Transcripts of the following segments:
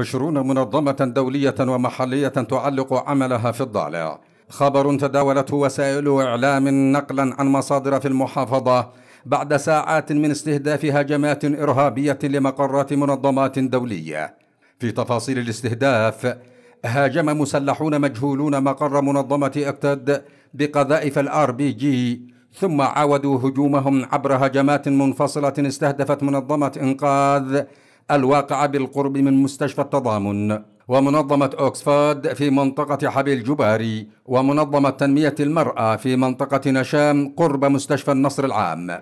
عشرون منظمة دولية ومحلية تعلق عملها في الضالع خبر تداولته وسائل إعلام نقلا عن مصادر في المحافظة بعد ساعات من استهداف هجمات إرهابية لمقرات منظمات دولية في تفاصيل الاستهداف هاجم مسلحون مجهولون مقر منظمة أكتد بقذائف الار بي جي ثم عاودوا هجومهم عبر هجمات منفصلة استهدفت منظمة إنقاذ الواقعة بالقرب من مستشفى التضامن ومنظمة أوكسفورد في منطقة حبي الجباري ومنظمة تنمية المرأة في منطقة نشام قرب مستشفى النصر العام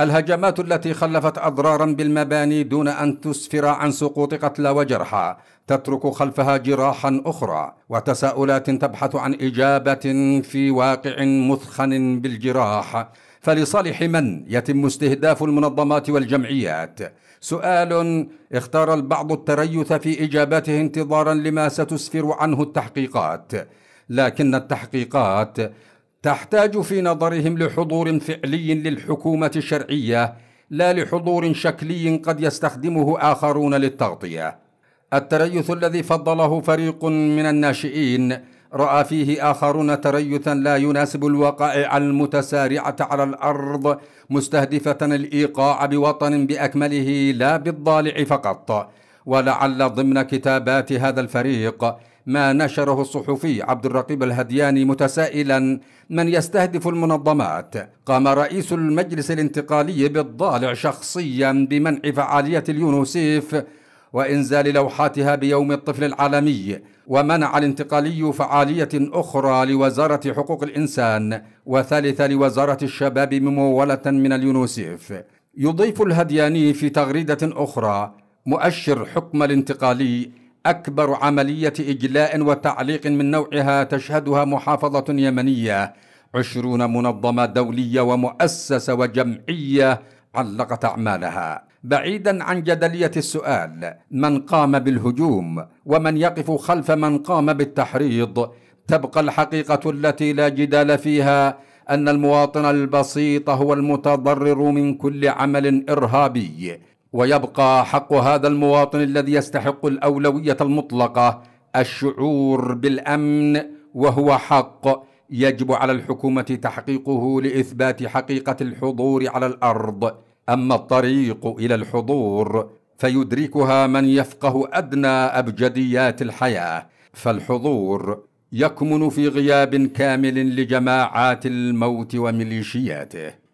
الهجمات التي خلفت أضرارا بالمباني دون أن تسفر عن سقوط قتلى وجرحى تترك خلفها جراحا أخرى وتساؤلات تبحث عن إجابة في واقع مثخن بالجراح فلصالح من يتم استهداف المنظمات والجمعيات سؤال اختار البعض التريث في إجاباته انتظارا لما ستسفر عنه التحقيقات لكن التحقيقات تحتاج في نظرهم لحضور فعلي للحكومه الشرعيه لا لحضور شكلي قد يستخدمه اخرون للتغطيه التريث الذي فضله فريق من الناشئين راى فيه اخرون تريثا لا يناسب الوقائع المتسارعه على الارض مستهدفه الايقاع بوطن باكمله لا بالضالع فقط ولعل ضمن كتابات هذا الفريق ما نشره الصحفي عبد الرقيب الهدياني متسائلا من يستهدف المنظمات قام رئيس المجلس الانتقالي بالضالع شخصيا بمنع فعالية اليونوسيف وإنزال لوحاتها بيوم الطفل العالمي ومنع الانتقالي فعالية أخرى لوزارة حقوق الإنسان وثالثة لوزارة الشباب ممولة من اليونوسيف يضيف الهدياني في تغريدة أخرى مؤشر حكم الانتقالي أكبر عملية إجلاء وتعليق من نوعها تشهدها محافظة يمنية عشرون منظمة دولية ومؤسسة وجمعية علقت أعمالها بعيدا عن جدلية السؤال من قام بالهجوم ومن يقف خلف من قام بالتحريض تبقى الحقيقة التي لا جدال فيها أن المواطن البسيط هو المتضرر من كل عمل إرهابي ويبقى حق هذا المواطن الذي يستحق الاولويه المطلقه الشعور بالامن وهو حق يجب على الحكومه تحقيقه لاثبات حقيقه الحضور على الارض اما الطريق الى الحضور فيدركها من يفقه ادنى ابجديات الحياه فالحضور يكمن في غياب كامل لجماعات الموت وميليشياته